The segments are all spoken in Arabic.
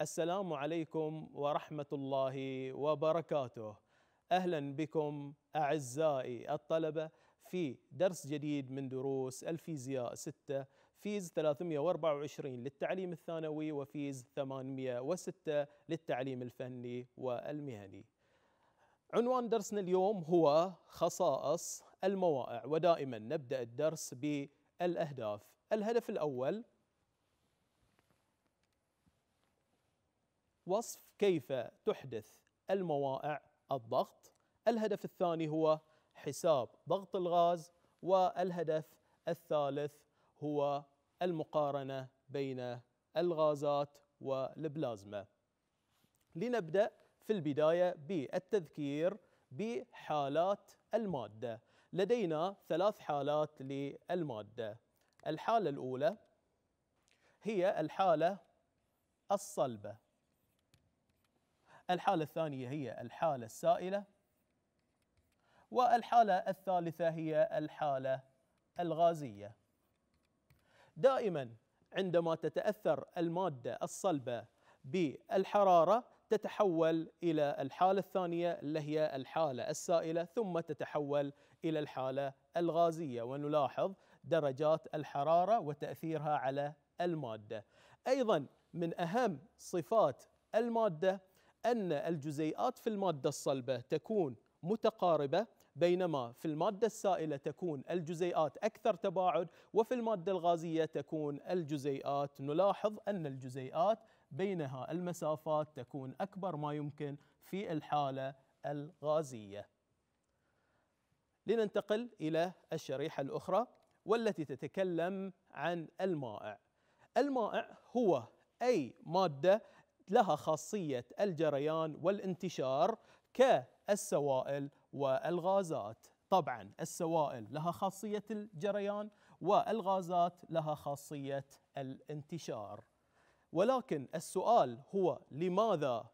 السلام عليكم ورحمه الله وبركاته اهلا بكم اعزائي الطلبه في درس جديد من دروس الفيزياء 6 فيز 324 للتعليم الثانوي وفيز 806 للتعليم الفني والمهني. عنوان درسنا اليوم هو خصائص الموائع ودائما نبدا الدرس بالاهداف. الهدف الاول وصف كيف تحدث الموائع الضغط الهدف الثاني هو حساب ضغط الغاز والهدف الثالث هو المقارنة بين الغازات والبلازما لنبدأ في البداية بالتذكير بحالات المادة لدينا ثلاث حالات للمادة الحالة الأولى هي الحالة الصلبة الحالة الثانية هي الحالة السائلة والحالة الثالثة هي الحالة الغازية دائما عندما تتأثر المادة الصلبة بالحرارة تتحول إلى الحالة الثانية اللي هي الحالة السائلة ثم تتحول إلى الحالة الغازية ونلاحظ درجات الحرارة وتأثيرها على المادة أيضا من أهم صفات المادة أن الجزيئات في المادة الصلبة تكون متقاربة بينما في المادة السائلة تكون الجزيئات أكثر تباعد وفي المادة الغازية تكون الجزيئات نلاحظ أن الجزيئات بينها المسافات تكون أكبر ما يمكن في الحالة الغازية لننتقل إلى الشريحة الأخرى والتي تتكلم عن المائع المائع هو أي مادة لها خاصية الجريان والانتشار كالسوائل والغازات طبعا السوائل لها خاصية الجريان والغازات لها خاصية الانتشار ولكن السؤال هو لماذا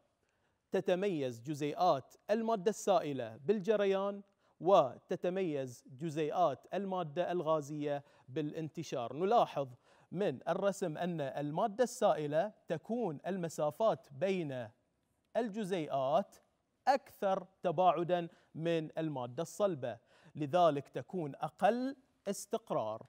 تتميز جزيئات المادة السائلة بالجريان وتتميز جزيئات المادة الغازية بالانتشار نلاحظ من الرسم أن المادة السائلة تكون المسافات بين الجزيئات أكثر تباعدا من المادة الصلبة لذلك تكون أقل استقرار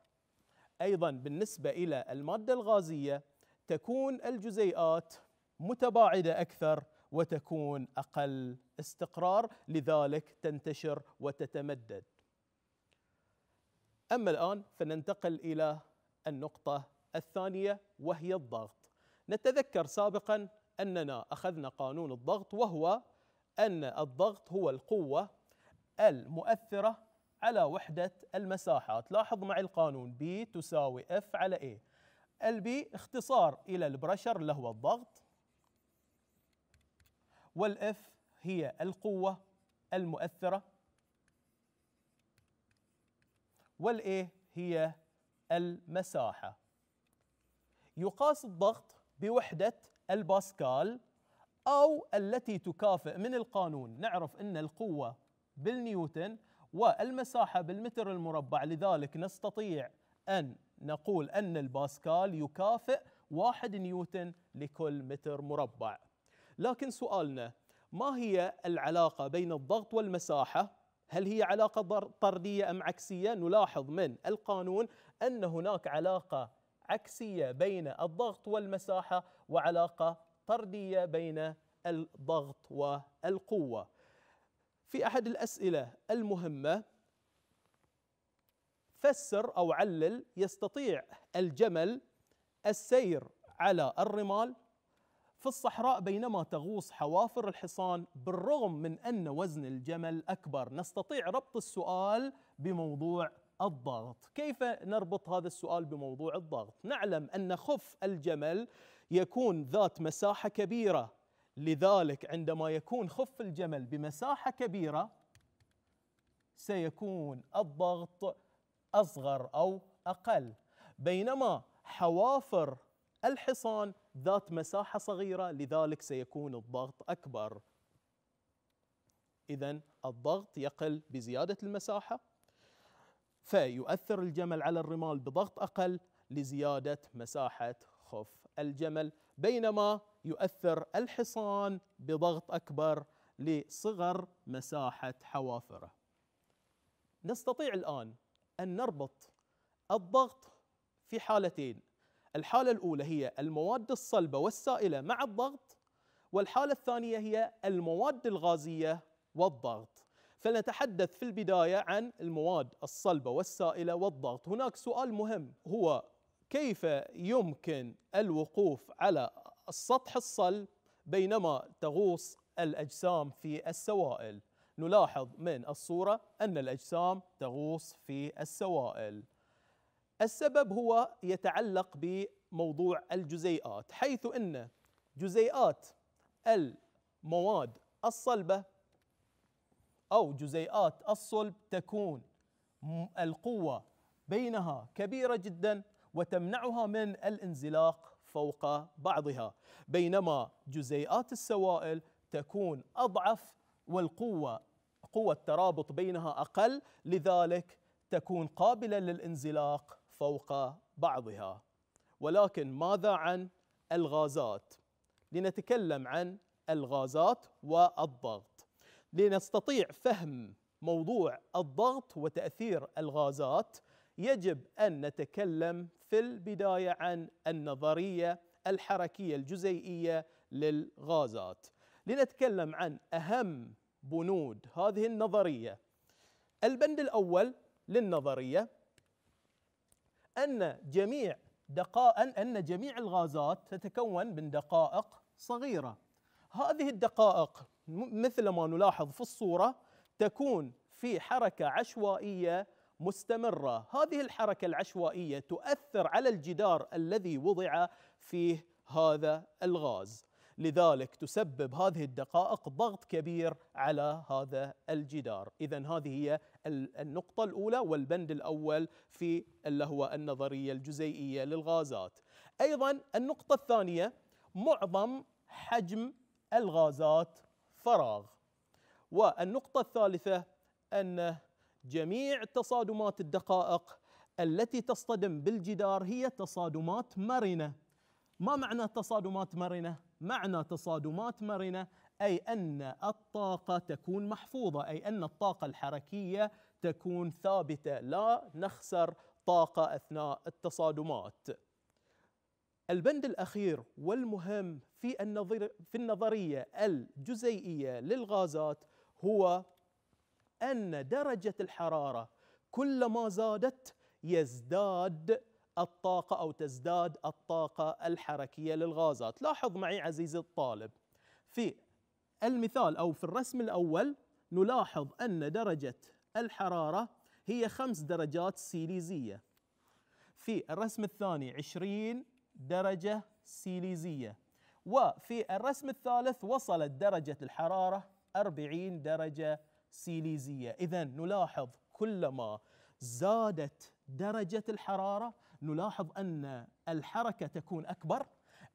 أيضا بالنسبة إلى المادة الغازية تكون الجزيئات متباعدة أكثر وتكون أقل استقرار لذلك تنتشر وتتمدد أما الآن فننتقل إلى النقطة الثانية وهي الضغط نتذكر سابقا أننا أخذنا قانون الضغط وهو أن الضغط هو القوة المؤثرة على وحدة المساحات لاحظ معي القانون B تساوي F على A البي اختصار إلى البرشر اللي هو الضغط والإف هي القوة المؤثرة والاي هي المساحة يقاس الضغط بوحدة الباسكال أو التي تكافئ من القانون نعرف أن القوة بالنيوتن والمساحة بالمتر المربع لذلك نستطيع أن نقول أن الباسكال يكافئ واحد نيوتن لكل متر مربع لكن سؤالنا ما هي العلاقة بين الضغط والمساحة؟ هل هي علاقة طردية أم عكسية؟ نلاحظ من القانون أن هناك علاقة عكسية بين الضغط والمساحة وعلاقة طردية بين الضغط والقوة في أحد الأسئلة المهمة فسر أو علل يستطيع الجمل السير على الرمال في الصحراء بينما تغوص حوافر الحصان بالرغم من أن وزن الجمل أكبر نستطيع ربط السؤال بموضوع الضغط كيف نربط هذا السؤال بموضوع الضغط نعلم أن خف الجمل يكون ذات مساحة كبيرة لذلك عندما يكون خف الجمل بمساحة كبيرة سيكون الضغط أصغر أو أقل بينما حوافر الحصان ذات مساحة صغيرة لذلك سيكون الضغط أكبر إذا الضغط يقل بزيادة المساحة فيؤثر الجمل على الرمال بضغط أقل لزيادة مساحة خف الجمل بينما يؤثر الحصان بضغط أكبر لصغر مساحة حوافره نستطيع الآن أن نربط الضغط في حالتين الحالة الأولى هي المواد الصلبة والسائلة مع الضغط والحالة الثانية هي المواد الغازية والضغط فلنتحدث في البداية عن المواد الصلبة والسائلة والضغط هناك سؤال مهم هو كيف يمكن الوقوف على السطح الصلب بينما تغوص الأجسام في السوائل نلاحظ من الصورة أن الأجسام تغوص في السوائل السبب هو يتعلق بموضوع الجزيئات حيث أن جزيئات المواد الصلبة أو جزيئات الصلب تكون القوة بينها كبيرة جدا وتمنعها من الانزلاق فوق بعضها بينما جزيئات السوائل تكون أضعف والقوة قوة الترابط بينها أقل لذلك تكون قابلة للانزلاق فوق بعضها ولكن ماذا عن الغازات لنتكلم عن الغازات والضغط لنستطيع فهم موضوع الضغط وتأثير الغازات يجب أن نتكلم في البداية عن النظرية الحركية الجزيئية للغازات لنتكلم عن أهم بنود هذه النظرية البند الأول للنظرية أن جميع دقائق أن جميع الغازات تتكون من دقائق صغيرة هذه الدقائق مثل ما نلاحظ في الصورة تكون في حركة عشوائية مستمرة هذه الحركة العشوائية تؤثر على الجدار الذي وضع فيه هذا الغاز لذلك تسبب هذه الدقائق ضغط كبير على هذا الجدار إذا هذه هي النقطة الأولى والبند الأول في اللي هو النظرية الجزيئية للغازات أيضا النقطة الثانية معظم حجم الغازات فراغ والنقطة الثالثة أن جميع تصادمات الدقائق التي تصطدم بالجدار هي تصادمات مرنة ما معنى تصادمات مرنة؟ معنى تصادمات مرنة أي أن الطاقة تكون محفوظة أي أن الطاقة الحركية تكون ثابتة لا نخسر طاقة أثناء التصادمات البند الأخير والمهم في النظر في النظريه الجزيئيه للغازات هو ان درجه الحراره كلما زادت يزداد الطاقه او تزداد الطاقه الحركيه للغازات لاحظ معي عزيزي الطالب في المثال او في الرسم الاول نلاحظ ان درجه الحراره هي خمس درجات سيليزيه في الرسم الثاني 20 درجه سيليزيه وفي الرسم الثالث وصلت درجة الحرارة 40 درجة سيليزية إذا نلاحظ كلما زادت درجة الحرارة نلاحظ أن الحركة تكون أكبر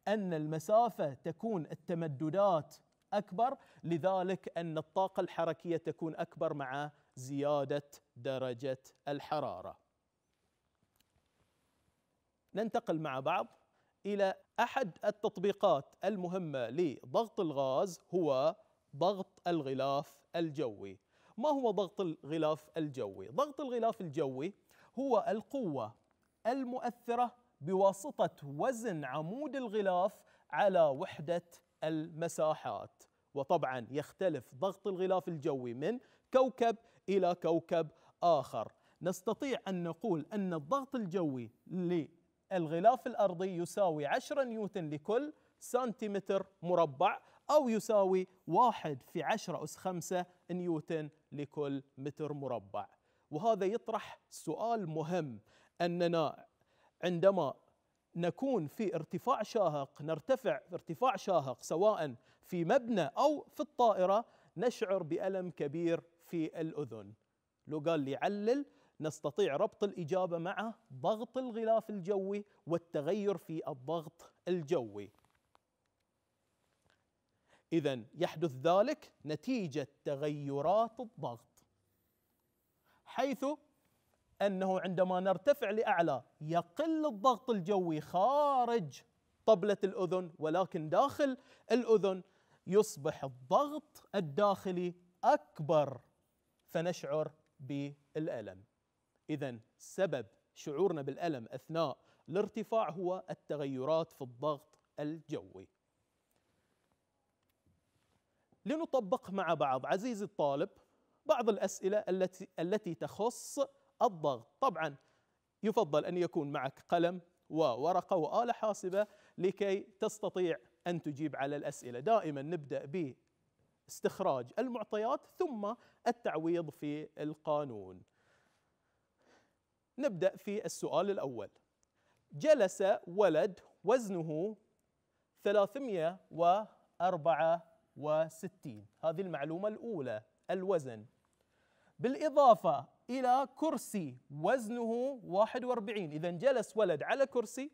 أن المسافة تكون التمددات أكبر لذلك أن الطاقة الحركية تكون أكبر مع زيادة درجة الحرارة ننتقل مع بعض إلى أحد التطبيقات المهمة لضغط الغاز هو ضغط الغلاف الجوي ما هو ضغط الغلاف الجوي؟ ضغط الغلاف الجوي هو القوة المؤثرة بواسطة وزن عمود الغلاف على وحدة المساحات وطبعا يختلف ضغط الغلاف الجوي من كوكب إلى كوكب آخر نستطيع أن نقول أن الضغط الجوي الغلاف الأرضي يساوي 10 نيوتن لكل سنتيمتر مربع أو يساوي واحد في 10 أس خمسة نيوتن لكل متر مربع وهذا يطرح سؤال مهم أننا عندما نكون في ارتفاع شاهق نرتفع ارتفاع شاهق سواء في مبنى أو في الطائرة نشعر بألم كبير في الأذن لو قال لي علل نستطيع ربط الإجابة مع ضغط الغلاف الجوي والتغير في الضغط الجوي إذا يحدث ذلك نتيجة تغيرات الضغط حيث أنه عندما نرتفع لأعلى يقل الضغط الجوي خارج طبلة الأذن ولكن داخل الأذن يصبح الضغط الداخلي أكبر فنشعر بالألم إذا سبب شعورنا بالألم أثناء الارتفاع هو التغيرات في الضغط الجوي. لنطبق مع بعض عزيزي الطالب بعض الأسئلة التي التي تخص الضغط، طبعا يفضل أن يكون معك قلم وورقة وآلة حاسبة لكي تستطيع أن تجيب على الأسئلة، دائما نبدأ باستخراج المعطيات ثم التعويض في القانون. نبدأ في السؤال الأول جلس ولد وزنه 364 هذه المعلومة الأولى الوزن بالإضافة إلى كرسي وزنه 41 إذا جلس ولد على كرسي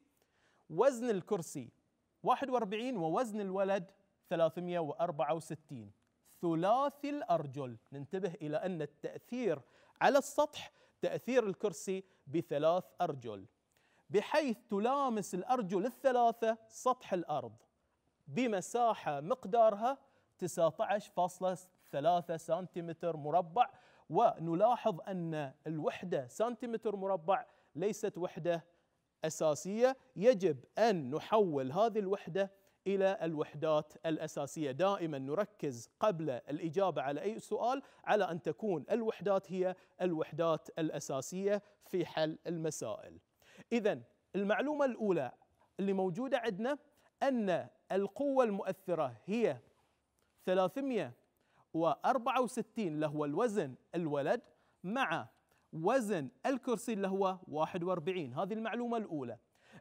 وزن الكرسي 41 ووزن الولد 364 ثلاثي الأرجل ننتبه إلى أن التأثير على السطح تأثير الكرسي بثلاث أرجل بحيث تلامس الأرجل الثلاثة سطح الأرض بمساحة مقدارها 19.3 سنتيمتر مربع ونلاحظ أن الوحدة سنتيمتر مربع ليست وحدة أساسية يجب أن نحول هذه الوحدة الى الوحدات الاساسيه، دائما نركز قبل الاجابه على اي سؤال على ان تكون الوحدات هي الوحدات الاساسيه في حل المسائل. اذا المعلومه الاولى اللي موجوده عندنا ان القوه المؤثره هي 364 اللي هو الوزن الولد مع وزن الكرسي اللي هو 41 هذه المعلومة الأولى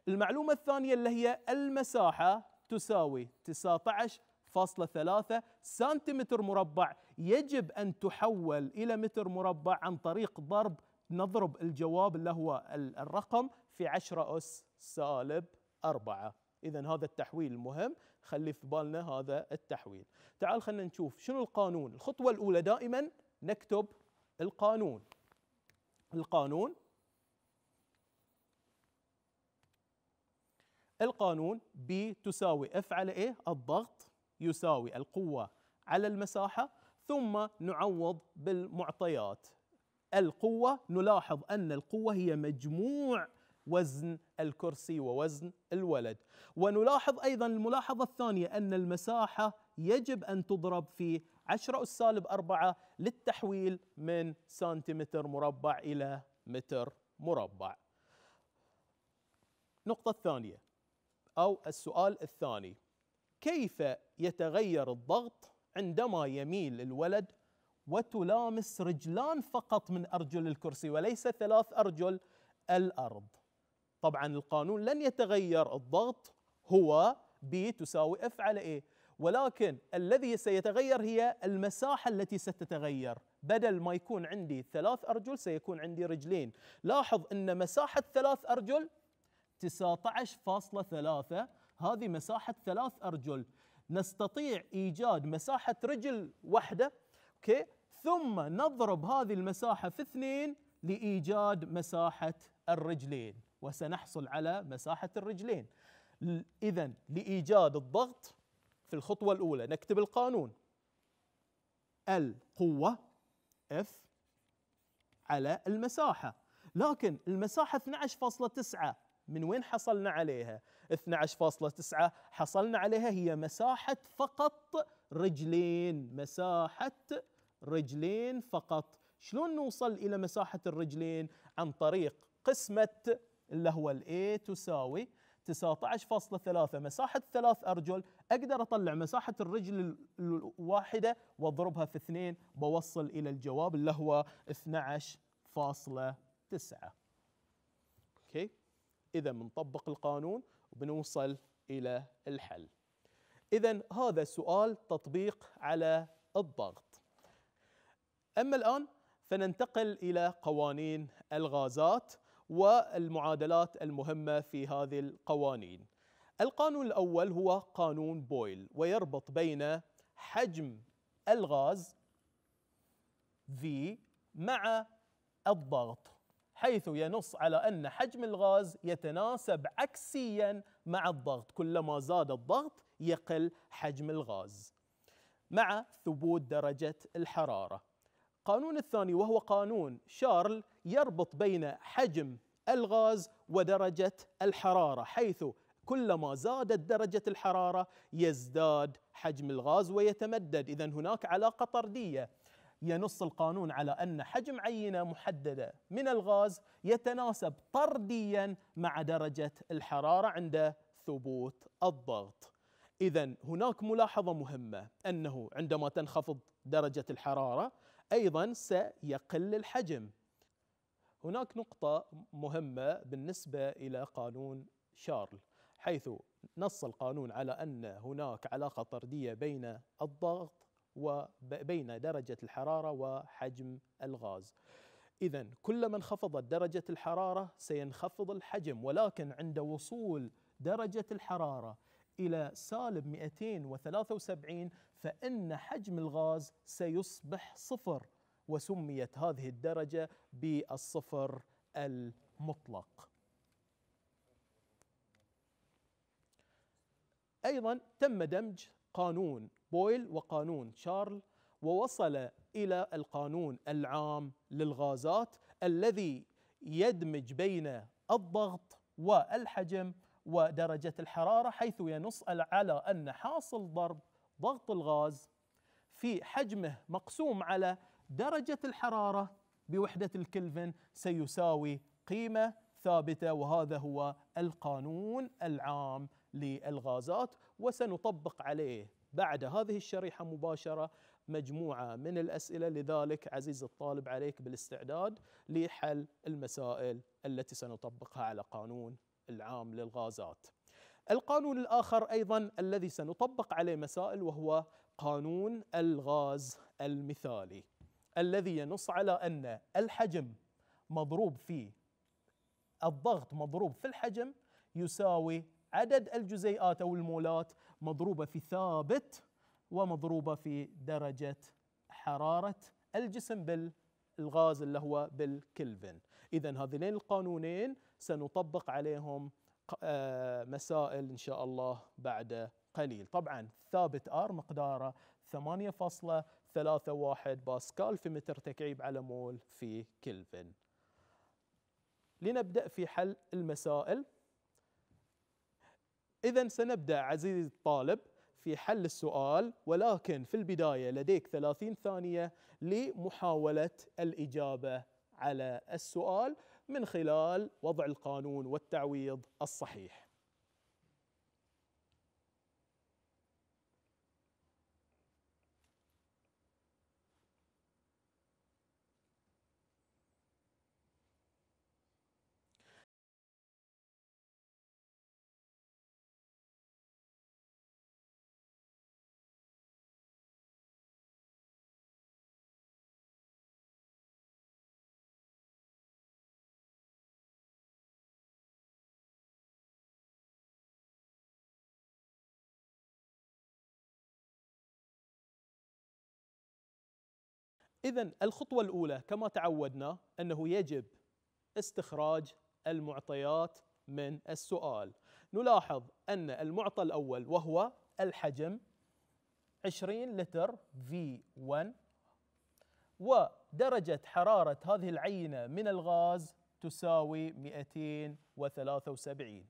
المعلومة الثانية اللي هي المساحة تساوي 19.3 سنتيمتر مربع يجب أن تحول إلى متر مربع عن طريق ضرب نضرب الجواب اللي هو الرقم في 10 أس سالب 4 إذا هذا التحويل مهم خلي في بالنا هذا التحويل تعال خلينا نشوف شنو القانون الخطوة الأولى دائما نكتب القانون القانون القانون بي تساوي اف على ايه الضغط يساوي القوة على المساحة ثم نعوض بالمعطيات القوة نلاحظ أن القوة هي مجموع وزن الكرسي ووزن الولد ونلاحظ أيضا الملاحظة الثانية أن المساحة يجب أن تضرب في 10 أس سالب 4 للتحويل من سنتيمتر مربع إلى متر مربع نقطة الثانية أو السؤال الثاني كيف يتغير الضغط عندما يميل الولد وتلامس رجلان فقط من أرجل الكرسي وليس ثلاث أرجل الأرض طبعا القانون لن يتغير الضغط هو بي تساوي اف على ايه ولكن الذي سيتغير هي المساحة التي ستتغير بدل ما يكون عندي ثلاث أرجل سيكون عندي رجلين لاحظ أن مساحة ثلاث أرجل 19.3 هذه مساحة ثلاث أرجل نستطيع إيجاد مساحة رجل واحدة أوكي ثم نضرب هذه المساحة في اثنين لإيجاد مساحة الرجلين وسنحصل على مساحة الرجلين إذا لإيجاد الضغط في الخطوة الأولى نكتب القانون القوة F على المساحة لكن المساحة 12.9 من وين حصلنا عليها 12.9 حصلنا عليها هي مساحة فقط رجلين مساحة رجلين فقط شلون نوصل إلى مساحة الرجلين عن طريق قسمة اللي هو الـ A تساوي 19.3 مساحة ثلاث أرجل أقدر أطلع مساحة الرجل الواحدة وأضربها في اثنين بوصل إلى الجواب اللي هو 12.9 إذا بنطبق القانون وبنوصل إلى الحل إذا هذا سؤال تطبيق على الضغط أما الآن فننتقل إلى قوانين الغازات والمعادلات المهمة في هذه القوانين القانون الأول هو قانون بويل ويربط بين حجم الغاز V مع الضغط حيث ينص على أن حجم الغاز يتناسب عكسيا مع الضغط كلما زاد الضغط يقل حجم الغاز مع ثبوت درجة الحرارة القانون الثاني وهو قانون شارل يربط بين حجم الغاز ودرجة الحرارة حيث كلما زادت درجة الحرارة يزداد حجم الغاز ويتمدد إذا هناك علاقة طردية ينص القانون على ان حجم عينه محدده من الغاز يتناسب طرديا مع درجه الحراره عند ثبوت الضغط. اذا هناك ملاحظه مهمه انه عندما تنخفض درجه الحراره ايضا سيقل الحجم. هناك نقطه مهمه بالنسبه الى قانون شارل حيث نص القانون على ان هناك علاقه طرديه بين الضغط وبين درجة الحرارة وحجم الغاز إذا كلما انخفضت درجة الحرارة سينخفض الحجم ولكن عند وصول درجة الحرارة إلى سالب 273 فإن حجم الغاز سيصبح صفر وسميت هذه الدرجة بالصفر المطلق أيضا تم دمج قانون بويل وقانون شارل ووصل الى القانون العام للغازات الذي يدمج بين الضغط والحجم ودرجه الحراره حيث ينص على ان حاصل ضرب ضغط الغاز في حجمه مقسوم على درجه الحراره بوحده الكلفن سيساوي قيمه ثابته وهذا هو القانون العام للغازات وسنطبق عليه بعد هذه الشريحة مباشرة مجموعة من الأسئلة لذلك عزيز الطالب عليك بالاستعداد لحل المسائل التي سنطبقها على قانون العام للغازات القانون الآخر أيضا الذي سنطبق عليه مسائل وهو قانون الغاز المثالي الذي ينص على أن الحجم مضروب في الضغط مضروب في الحجم يساوي عدد الجزيئات أو المولات مضروبة في ثابت ومضروبة في درجة حرارة الجسم بالغاز اللي هو بالكلفن إذا هذين القانونين سنطبق عليهم آه، مسائل إن شاء الله بعد قليل طبعا ثابت ار مقداره 8.31 باسكال في متر تكعيب على مول في كلفن لنبدأ في حل المسائل إذا سنبدأ عزيزي الطالب في حل السؤال ولكن في البداية لديك 30 ثانية لمحاولة الإجابة على السؤال من خلال وضع القانون والتعويض الصحيح إذا الخطوة الأولى كما تعودنا أنه يجب استخراج المعطيات من السؤال نلاحظ أن المعطى الأول وهو الحجم 20 لتر V1 ودرجة حرارة هذه العينة من الغاز تساوي 273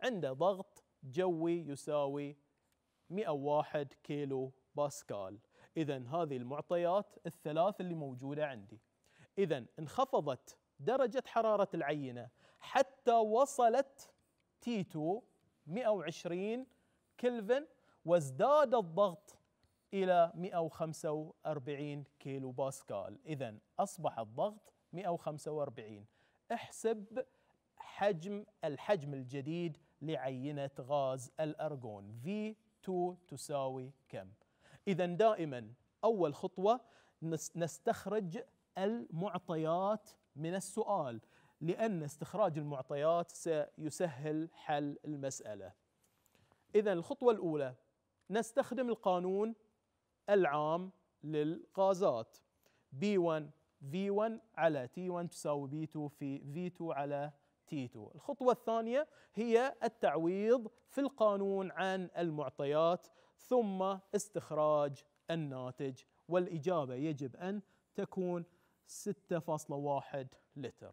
عند ضغط جوي يساوي 101 كيلو باسكال إذا هذه المعطيات الثلاث اللي موجودة عندي إذا انخفضت درجة حرارة العينة حتى وصلت تي 2 120 كلفن وازداد الضغط إلى 145 كيلو باسكال إذا أصبح الضغط 145 احسب حجم الحجم الجديد لعينة غاز الأرجون V2 تساوي كم؟ إذا دائما أول خطوة نستخرج المعطيات من السؤال لأن استخراج المعطيات سيسهل حل المسألة إذا الخطوة الأولى نستخدم القانون العام للغازات B1 V1 على T1 تساوي B2 في V2 على T2 الخطوة الثانية هي التعويض في القانون عن المعطيات ثم استخراج الناتج والإجابة يجب أن تكون 6.1 لتر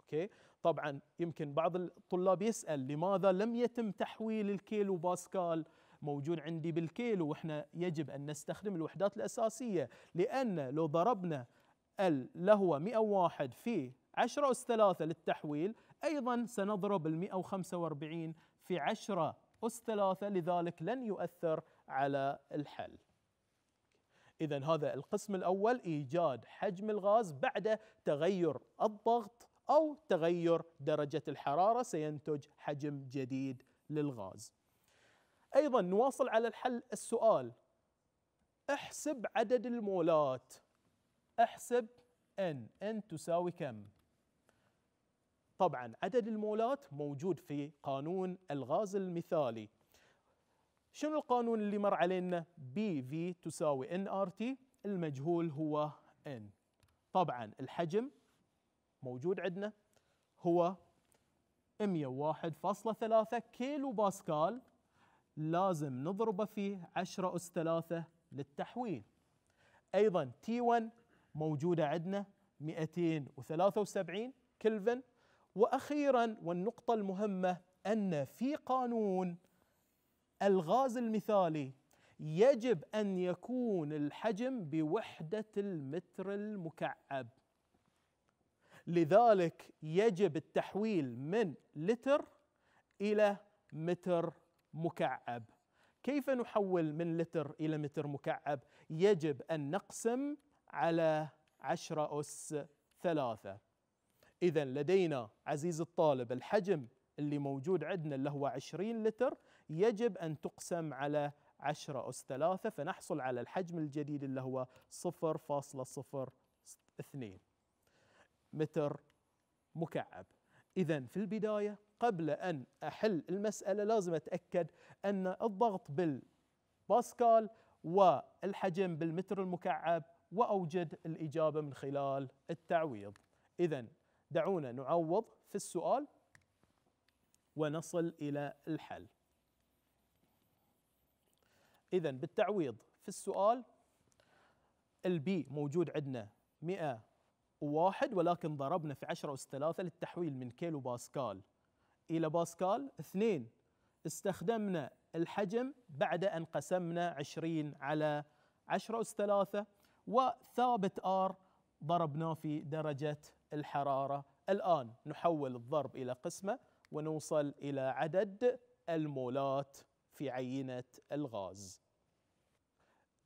اوكي طبعا يمكن بعض الطلاب يسال لماذا لم يتم تحويل الكيلو باسكال موجود عندي بالكيلو واحنا يجب ان نستخدم الوحدات الاساسيه لان لو ضربنا اللي هو 101 في 10 اس 3 للتحويل ايضا سنضرب ال 145 في 10 أس ثلاثة لذلك لن يؤثر على الحل إذا هذا القسم الأول إيجاد حجم الغاز بعد تغير الضغط أو تغير درجة الحرارة سينتج حجم جديد للغاز أيضا نواصل على الحل السؤال احسب عدد المولات احسب N N تساوي كم؟ طبعا عدد المولات موجود في قانون الغاز المثالي شنو القانون اللي مر علينا بي في تساوي ان ار تي المجهول هو ان طبعا الحجم موجود عندنا هو 101.3 كيلو باسكال لازم نضربه في 10 أس 3 للتحويل أيضا تي 1 موجودة عندنا 273 كلفن واخيرا والنقطه المهمه ان في قانون الغاز المثالي يجب ان يكون الحجم بوحده المتر المكعب لذلك يجب التحويل من لتر الى متر مكعب كيف نحول من لتر الى متر مكعب يجب ان نقسم على عشرة أس ثلاثة إذا لدينا عزيز الطالب الحجم اللي موجود عندنا اللي هو 20 لتر يجب أن تقسم على 10 أس 3 فنحصل على الحجم الجديد اللي هو 0.02 متر مكعب إذا في البداية قبل أن أحل المسألة لازم أتأكد أن الضغط بالباسكال والحجم بالمتر المكعب وأوجد الإجابة من خلال التعويض إذا دعونا نعوض في السؤال ونصل إلى الحل إذا بالتعويض في السؤال البي موجود عندنا 101 ولكن ضربنا في 10 أس 3 للتحويل من كيلو باسكال إلى باسكال اثنين استخدمنا الحجم بعد أن قسمنا 20 على 10 أس 3 وثابت ار ضربناه في درجة الحرارة الآن نحول الضرب إلى قسمة ونوصل إلى عدد المولات في عينة الغاز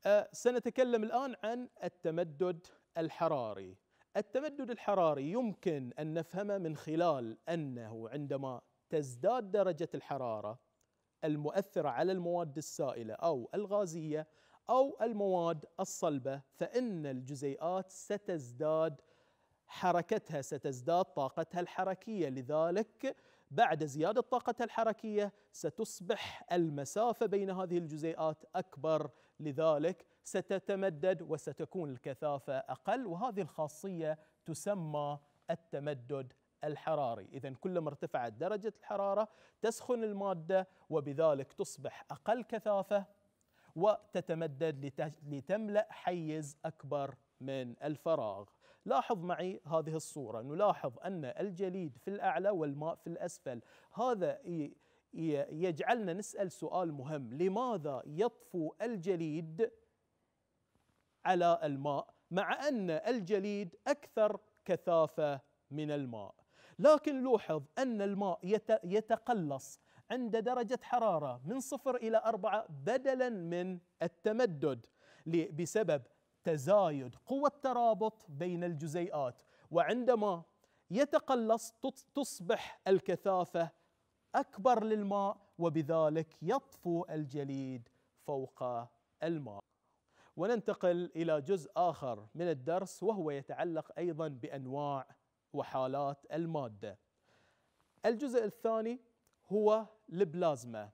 أه، سنتكلم الآن عن التمدد الحراري التمدد الحراري يمكن أن نفهمه من خلال أنه عندما تزداد درجة الحرارة المؤثرة على المواد السائلة أو الغازية أو المواد الصلبة فإن الجزيئات ستزداد حركتها ستزداد طاقتها الحركيه لذلك بعد زياده طاقتها الحركيه ستصبح المسافه بين هذه الجزيئات اكبر لذلك ستتمدد وستكون الكثافه اقل وهذه الخاصيه تسمى التمدد الحراري إذا كلما ارتفعت درجة الحرارة تسخن المادة وبذلك تصبح أقل كثافة وتتمدد لتملأ حيز أكبر من الفراغ لاحظ معي هذه الصورة نلاحظ أن الجليد في الأعلى والماء في الأسفل هذا يجعلنا نسأل سؤال مهم لماذا يطفو الجليد على الماء مع أن الجليد أكثر كثافة من الماء لكن لوحظ أن الماء يتقلص عند درجة حرارة من صفر إلى أربعة بدلا من التمدد بسبب تزايد قوى الترابط بين الجزيئات وعندما يتقلص تصبح الكثافة أكبر للماء وبذلك يطفو الجليد فوق الماء وننتقل إلى جزء آخر من الدرس وهو يتعلق أيضا بأنواع وحالات المادة الجزء الثاني هو البلازما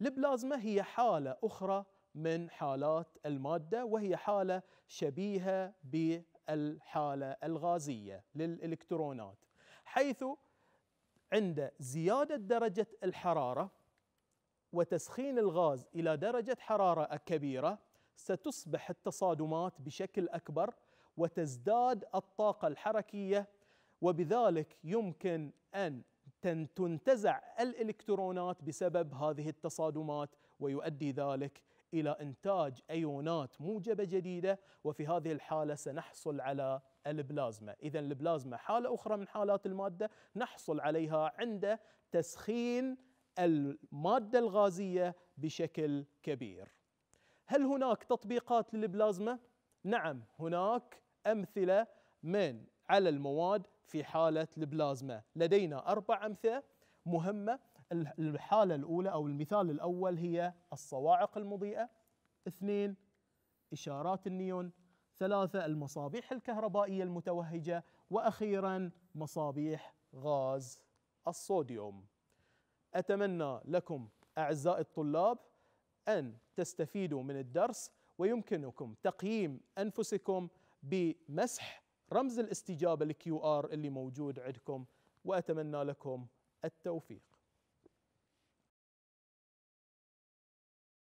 البلازما هي حالة أخرى من حالات الماده وهي حاله شبيهه بالحاله الغازيه للالكترونات حيث عند زياده درجه الحراره وتسخين الغاز الى درجه حراره كبيره ستصبح التصادمات بشكل اكبر وتزداد الطاقه الحركيه وبذلك يمكن ان تنتزع الالكترونات بسبب هذه التصادمات ويؤدي ذلك الى انتاج ايونات موجبه جديده وفي هذه الحاله سنحصل على البلازما، اذا البلازما حاله اخرى من حالات الماده نحصل عليها عند تسخين الماده الغازيه بشكل كبير. هل هناك تطبيقات للبلازما؟ نعم هناك امثله من على المواد في حاله البلازما، لدينا اربع امثله مهمه الحالة الأولى أو المثال الأول هي الصواعق المضيئة اثنين إشارات النيون ثلاثة المصابيح الكهربائية المتوهجة وأخيرا مصابيح غاز الصوديوم أتمنى لكم أعزائي الطلاب أن تستفيدوا من الدرس ويمكنكم تقييم أنفسكم بمسح رمز الاستجابة الكيو آر اللي موجود عندكم وأتمنى لكم التوفيق